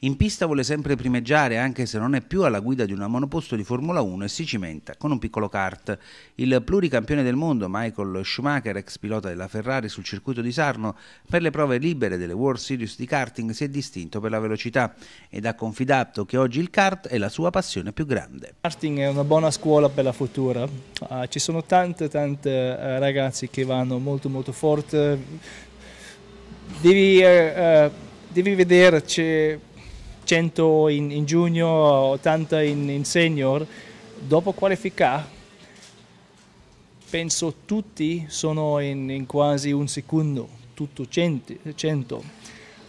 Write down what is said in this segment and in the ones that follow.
In pista vuole sempre primeggiare anche se non è più alla guida di una monoposto di Formula 1 e si cimenta con un piccolo kart. Il pluricampione del mondo Michael Schumacher, ex pilota della Ferrari sul circuito di Sarno, per le prove libere delle World Series di karting si è distinto per la velocità ed ha confidato che oggi il kart è la sua passione più grande. Karting è una buona scuola per la futura. Uh, ci sono tante tante uh, ragazzi che vanno molto molto forte. Devi, uh, devi vederci 100 in, in junior, 80 in, in senior, dopo qualificare penso tutti sono in, in, quasi un secondo, tutto 100.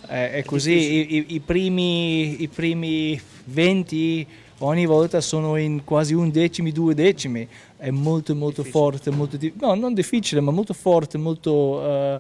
Eh, è così, I, i, primi, i, primi, 20 ogni volta sono in quasi un decimi, due decimi, è molto molto difficile. forte, molto, no non difficile ma molto forte, molto uh,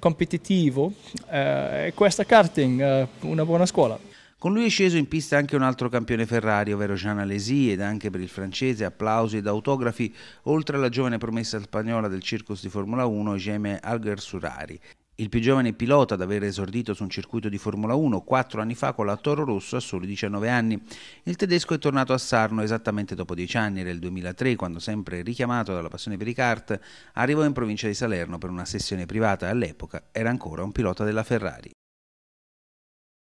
competitivo. Uh, questa karting, uh, una buona scuola. Con lui è sceso in pista anche un altro campione Ferrari, ovvero Jean Alesi, ed anche per il francese applausi ed autografi, oltre alla giovane promessa spagnola del circus di Formula 1, Jaime Alguersurari. Il più giovane pilota ad aver esordito su un circuito di Formula 1 quattro anni fa con la Toro Rosso a soli 19 anni. Il tedesco è tornato a Sarno esattamente dopo dieci anni, nel 2003, quando sempre richiamato dalla passione per i kart, arrivò in provincia di Salerno per una sessione privata e all'epoca era ancora un pilota della Ferrari.